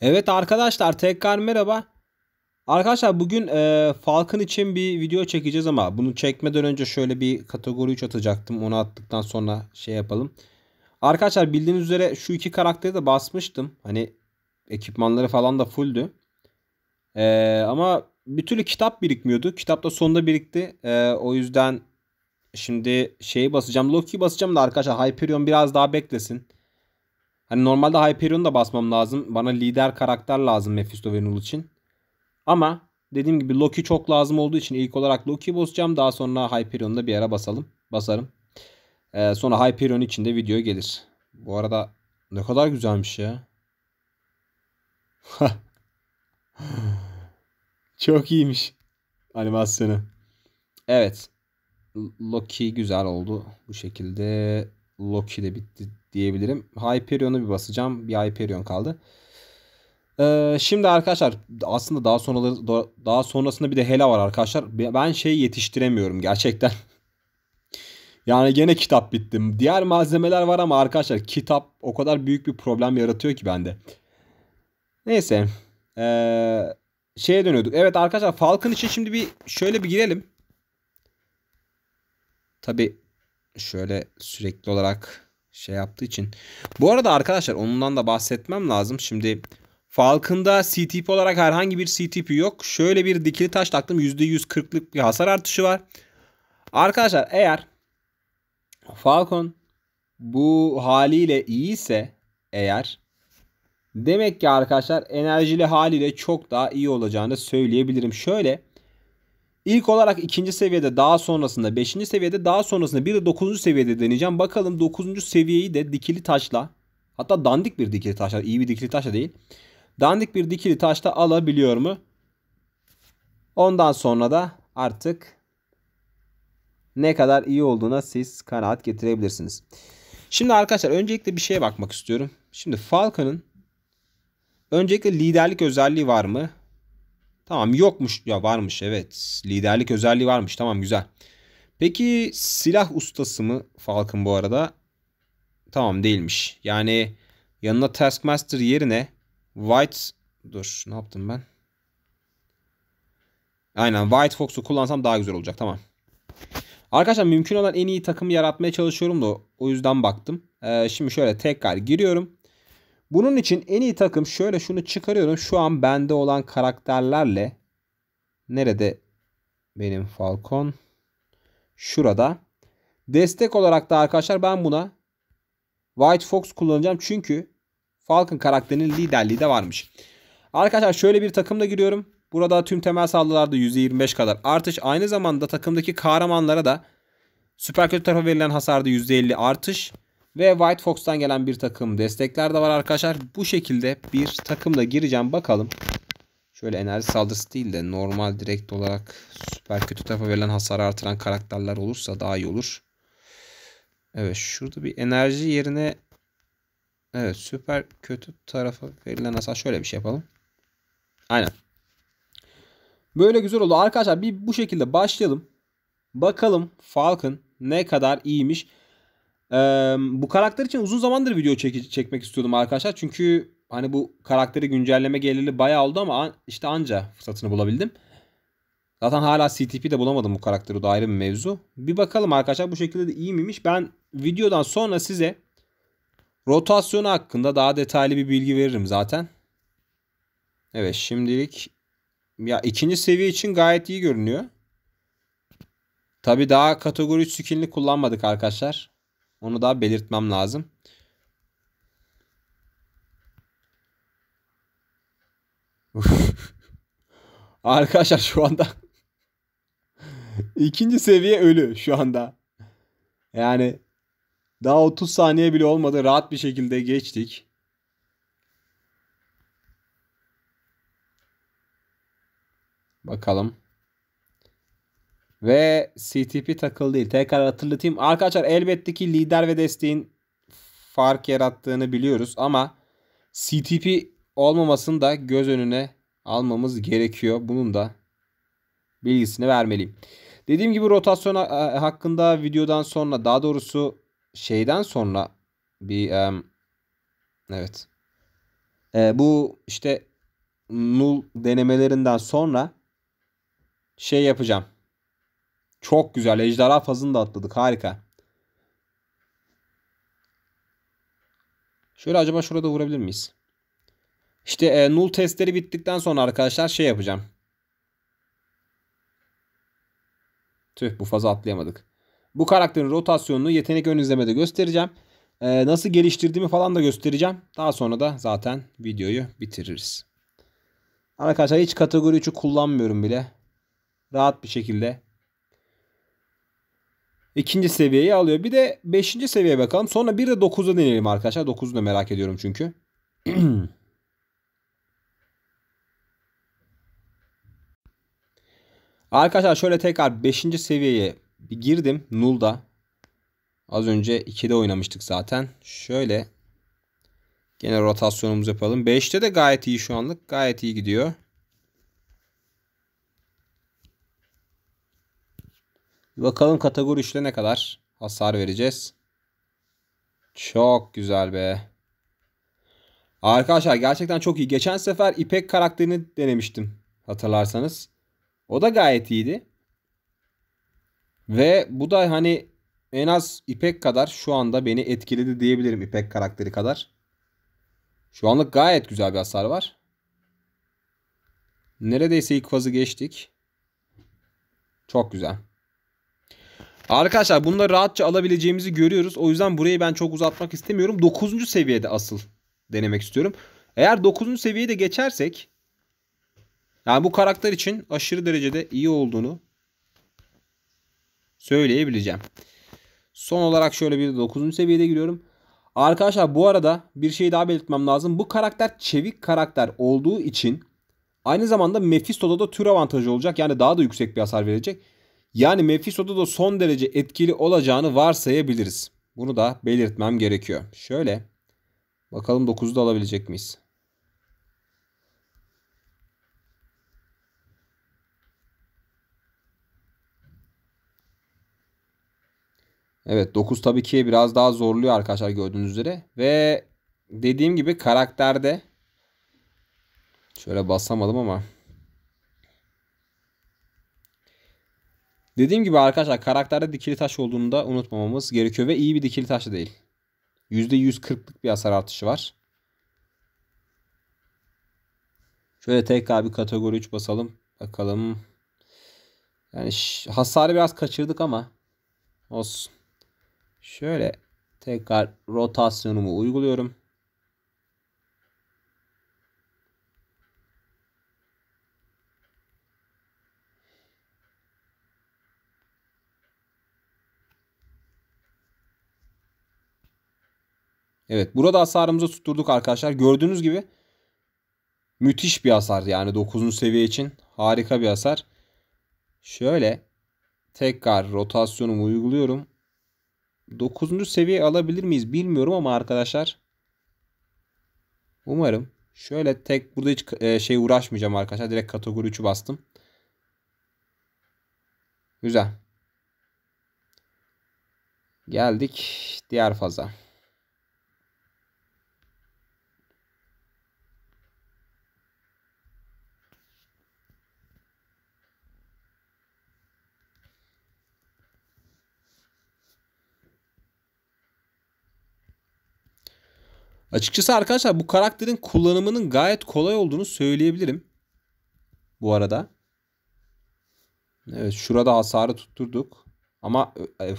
Evet arkadaşlar tekrar merhaba. Arkadaşlar bugün e, Falcon için bir video çekeceğiz ama bunu çekmeden önce şöyle bir kategori 3 atacaktım. Onu attıktan sonra şey yapalım. Arkadaşlar bildiğiniz üzere şu iki karakteri de basmıştım. Hani ekipmanları falan da fulldü. E, ama bir türlü kitap birikmiyordu. Kitap da sonunda birikti. E, o yüzden şimdi şeyi basacağım. Loki'yi basacağım da arkadaşlar Hyperion biraz daha beklesin. Hani normalde Hyperion'u basmam lazım. Bana lider karakter lazım Mephisto ve Null için. Ama dediğim gibi Loki çok lazım olduğu için ilk olarak Loki basacağım. Daha sonra Hyperion'u da bir ara basalım. Basarım. Ee, sonra Hyperion için de video gelir. Bu arada ne kadar güzelmiş ya. çok iyiymiş animasyonu. Evet. Loki güzel oldu. Bu şekilde Loki de bitti diyebilirim. Hyperion'u bir basacağım. Bir Hyperion kaldı. Ee, şimdi arkadaşlar aslında daha sonraları daha sonrasında bir de Hela var arkadaşlar. Ben şey yetiştiremiyorum gerçekten. yani gene kitap bittim. Diğer malzemeler var ama arkadaşlar kitap o kadar büyük bir problem yaratıyor ki bende. Neyse. Ee, şeye dönüyorduk. Evet arkadaşlar Falcon için şimdi bir şöyle bir girelim. Tabi şöyle sürekli olarak şey yaptığı için. Bu arada arkadaşlar ondan da bahsetmem lazım. Şimdi Falcon'da CTP olarak herhangi bir CTP yok. Şöyle bir dikili taş taktım. %140'lık bir hasar artışı var. Arkadaşlar eğer Falcon bu haliyle iyiyse eğer demek ki arkadaşlar enerjili haliyle çok daha iyi olacağını söyleyebilirim. Şöyle İlk olarak ikinci seviyede daha sonrasında, beşinci seviyede daha sonrasında bir de dokuzuncu seviyede deneyeceğim. Bakalım dokuzuncu seviyeyi de dikili taşla hatta dandik bir dikili taşla iyi bir dikili taşla değil. Dandik bir dikili taşla alabiliyor mu? Ondan sonra da artık ne kadar iyi olduğuna siz kanaat getirebilirsiniz. Şimdi arkadaşlar öncelikle bir şeye bakmak istiyorum. Şimdi Falcon'ın öncelikle liderlik özelliği var mı? Tamam yokmuş. Ya varmış evet. Liderlik özelliği varmış. Tamam güzel. Peki silah ustası mı Falcon bu arada? Tamam değilmiş. Yani yanına Taskmaster yerine White... Dur ne yaptım ben? Aynen White Fox'u kullansam daha güzel olacak. Tamam. Arkadaşlar mümkün olan en iyi takımı yaratmaya çalışıyorum da o yüzden baktım. Ee, şimdi şöyle tekrar giriyorum. Bunun için en iyi takım şöyle şunu çıkarıyorum. Şu an bende olan karakterlerle nerede benim Falcon? Şurada. Destek olarak da arkadaşlar ben buna White Fox kullanacağım. Çünkü Falcon karakterinin liderliği de varmış. Arkadaşlar şöyle bir takımla giriyorum. Burada tüm temel saldırılarda %25 kadar artış. Aynı zamanda takımdaki kahramanlara da süper kötü tarafa verilen hasarda %50 artış. Ve White Fox'tan gelen bir takım destekler de var arkadaşlar. Bu şekilde bir takımla gireceğim bakalım. Şöyle enerji saldırısı değil de normal direkt olarak süper kötü tarafa verilen hasarı artıran karakterler olursa daha iyi olur. Evet şurada bir enerji yerine evet süper kötü tarafa verilen hasar şöyle bir şey yapalım. Aynen. Böyle güzel oldu. Arkadaşlar bir bu şekilde başlayalım. Bakalım Falcon ne kadar iyiymiş bu karakter için uzun zamandır video çek- çekmek istiyordum arkadaşlar. Çünkü hani bu karakteri güncelleme geleli bayağı oldu ama an- işte anca fırsatını bulabildim. Zaten hala CTP de bulamadım bu karakteri. O da ayrı bir mevzu. Bir bakalım arkadaşlar bu şekilde de iyi miymiş? Ben videodan sonra size rotasyonu hakkında daha detaylı bir bilgi veririm zaten. Evet şimdilik ya ikinci seviye için gayet iyi görünüyor. Tabi daha kategori 3 skinli kullanmadık arkadaşlar. Onu daha belirtmem lazım. Arkadaşlar şu anda ikinci seviye ölü şu anda. Yani daha 30 saniye bile olmadı. Rahat bir şekilde geçtik. Bakalım. Ve CTP takıl değil. Tekrar hatırlatayım. Arkadaşlar elbette ki lider ve desteğin fark yarattığını biliyoruz ama CTP olmamasını da göz önüne almamız gerekiyor. Bunun da bilgisini vermeliyim. Dediğim gibi rotasyon e, hakkında videodan sonra daha doğrusu şeyden sonra bir evet e, bu işte null denemelerinden sonra şey yapacağım. Çok güzel. Ejderha fazını da atladık. Harika. Şöyle acaba şurada vurabilir miyiz? İşte e, null testleri bittikten sonra arkadaşlar şey yapacağım. Tüh bu fazı atlayamadık. Bu karakterin rotasyonunu yetenek ön izlemede göstereceğim. E, nasıl geliştirdiğimi falan da göstereceğim. Daha sonra da zaten videoyu bitiririz. Arkadaşlar hiç kategori 3'ü kullanmıyorum bile. Rahat bir şekilde ikinci seviyeyi alıyor. Bir de beşinci seviyeye bakalım. Sonra bir de dokuzda deneyelim arkadaşlar. Dokuzu da merak ediyorum çünkü. arkadaşlar şöyle tekrar beşinci seviyeye bir girdim. Null'da. Az önce 2'de oynamıştık zaten. Şöyle Gene rotasyonumuzu yapalım. 5'te de gayet iyi şu anlık. Gayet iyi gidiyor. Bakalım kategori 3'te ne kadar hasar vereceğiz. Çok güzel be. Arkadaşlar gerçekten çok iyi. Geçen sefer İpek karakterini denemiştim. Hatırlarsanız. O da gayet iyiydi. Ve bu da hani en az İpek kadar şu anda beni etkiledi diyebilirim İpek karakteri kadar. Şu anlık gayet güzel bir hasar var. Neredeyse ilk fazı geçtik. Çok güzel. Arkadaşlar bunları rahatça alabileceğimizi görüyoruz. O yüzden burayı ben çok uzatmak istemiyorum. 9. seviyede asıl denemek istiyorum. Eğer 9. seviyeyi de geçersek yani bu karakter için aşırı derecede iyi olduğunu söyleyebileceğim. Son olarak şöyle bir 9. seviyede giriyorum. Arkadaşlar bu arada bir şey daha belirtmem lazım. Bu karakter çevik karakter olduğu için aynı zamanda Mephisto'da da tür avantajı olacak. Yani daha da yüksek bir hasar verecek. Yani Mephisto'da da son derece etkili olacağını varsayabiliriz. Bunu da belirtmem gerekiyor. Şöyle. Bakalım 9'da alabilecek miyiz? Evet 9 tabii ki biraz daha zorluyor arkadaşlar gördüğünüz üzere. Ve dediğim gibi karakterde şöyle basamadım ama Dediğim gibi arkadaşlar karakterde dikili taş olduğunu da unutmamamız gerekiyor ve iyi bir dikili taş değil. %140'lık bir hasar artışı var. Şöyle tekrar bir kategori 3 basalım. Bakalım. Yani hasarı biraz kaçırdık ama olsun. Şöyle tekrar rotasyonumu uyguluyorum. Evet burada hasarımızı tutturduk arkadaşlar. Gördüğünüz gibi müthiş bir hasar yani 9. seviye için harika bir hasar. Şöyle tekrar rotasyonumu uyguluyorum. 9. seviye alabilir miyiz bilmiyorum ama arkadaşlar umarım şöyle tek burada hiç e, şey uğraşmayacağım arkadaşlar. Direkt kategori 3'ü bastım. Güzel. Geldik diğer faza. Açıkçası arkadaşlar bu karakterin kullanımının gayet kolay olduğunu söyleyebilirim. Bu arada. Evet şurada hasarı tutturduk. Ama öf. E,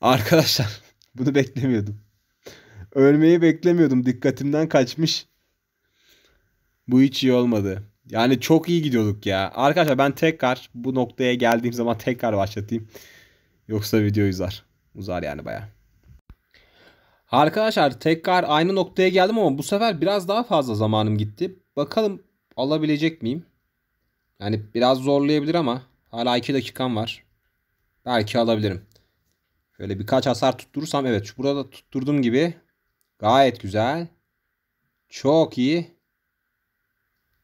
arkadaşlar bunu beklemiyordum. Ölmeyi beklemiyordum. Dikkatimden kaçmış. Bu hiç iyi olmadı. Yani çok iyi gidiyorduk ya. Arkadaşlar ben tekrar bu noktaya geldiğim zaman tekrar başlatayım. Yoksa video uzar. Uzar yani bayağı. Arkadaşlar tekrar aynı noktaya geldim ama bu sefer biraz daha fazla zamanım gitti. Bakalım alabilecek miyim? Yani biraz zorlayabilir ama hala 2 dakikam var. Belki alabilirim. Şöyle birkaç hasar tutturursam evet burada tutturduğum gibi gayet güzel. Çok iyi.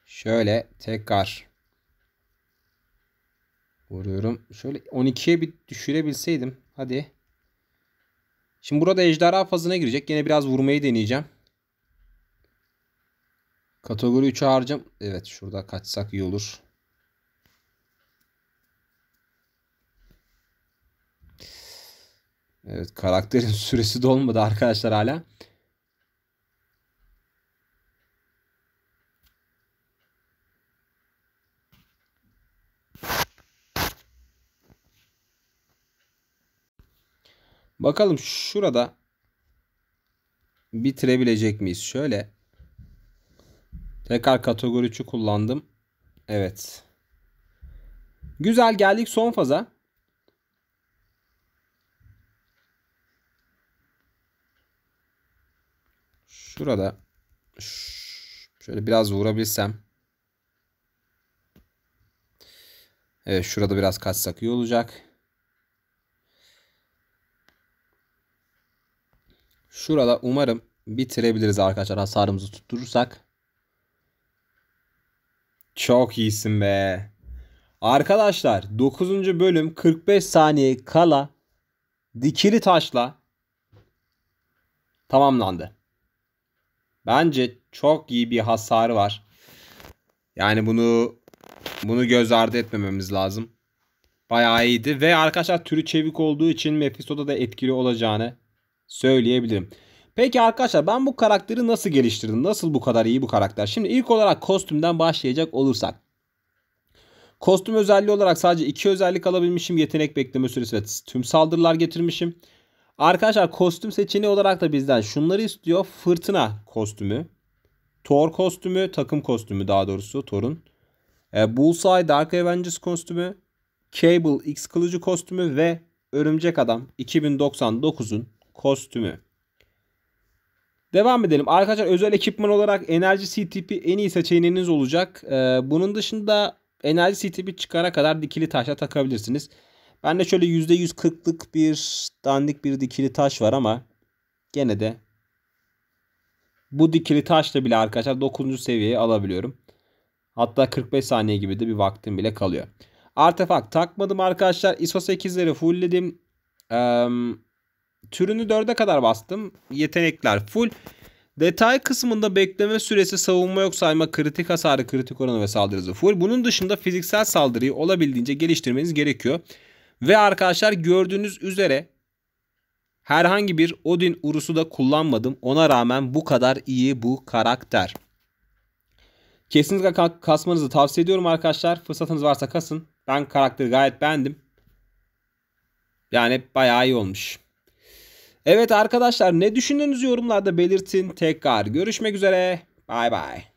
Şöyle tekrar vuruyorum. Şöyle 12'ye bir düşürebilseydim. Hadi. Şimdi burada ejderha fazına girecek. Yine biraz vurmayı deneyeceğim. Kategori 3'e harcam. Evet şurada kaçsak iyi olur. Evet karakterin süresi dolmadı arkadaşlar hala. Bakalım şurada bitirebilecek miyiz? Şöyle tekrar kategori 3'ü kullandım. Evet. Güzel geldik son faza. Şurada şöyle biraz vurabilsem. Evet şurada biraz kaçsak iyi olacak. Şurada umarım bitirebiliriz arkadaşlar hasarımızı tutturursak. Çok iyisin be. Arkadaşlar 9. bölüm 45 saniye kala dikili taşla tamamlandı. Bence çok iyi bir hasarı var. Yani bunu bunu göz ardı etmememiz lazım. Bayağı iyiydi ve arkadaşlar türü çevik olduğu için Mephisto'da da etkili olacağını söyleyebilirim. Peki arkadaşlar ben bu karakteri nasıl geliştirdim? Nasıl bu kadar iyi bu karakter? Şimdi ilk olarak kostümden başlayacak olursak. Kostüm özelliği olarak sadece iki özellik alabilmişim. Yetenek bekleme süresi ve tüm saldırılar getirmişim. Arkadaşlar kostüm seçeneği olarak da bizden şunları istiyor. Fırtına kostümü. Thor kostümü. Takım kostümü daha doğrusu Thor'un. E, Bullseye Dark Avengers kostümü. Cable X kılıcı kostümü ve Örümcek Adam 2099'un kostümü. Devam edelim. Arkadaşlar özel ekipman olarak enerji CTP en iyi seçeneğiniz olacak. Ee, bunun dışında enerji CTP çıkana kadar dikili taşla takabilirsiniz. Bende şöyle %140'lık bir dandik bir dikili taş var ama gene de bu dikili taşla bile arkadaşlar 9. seviyeye alabiliyorum. Hatta 45 saniye gibi de bir vaktim bile kalıyor. artefak takmadım arkadaşlar. ISO 8'leri fullledim. Um, Türünü dörde kadar bastım. Yetenekler full. Detay kısmında bekleme süresi, savunma yok sayma, kritik hasarı, kritik oranı ve saldırı hızı full. Bunun dışında fiziksel saldırıyı olabildiğince geliştirmeniz gerekiyor. Ve arkadaşlar gördüğünüz üzere herhangi bir Odin urusu da kullanmadım. Ona rağmen bu kadar iyi bu karakter. Kesinlikle kasmanızı tavsiye ediyorum arkadaşlar. Fırsatınız varsa kasın. Ben karakteri gayet beğendim. Yani bayağı iyi olmuş. Evet arkadaşlar ne düşündüğünüzü yorumlarda belirtin. Tekrar görüşmek üzere. Bay bay.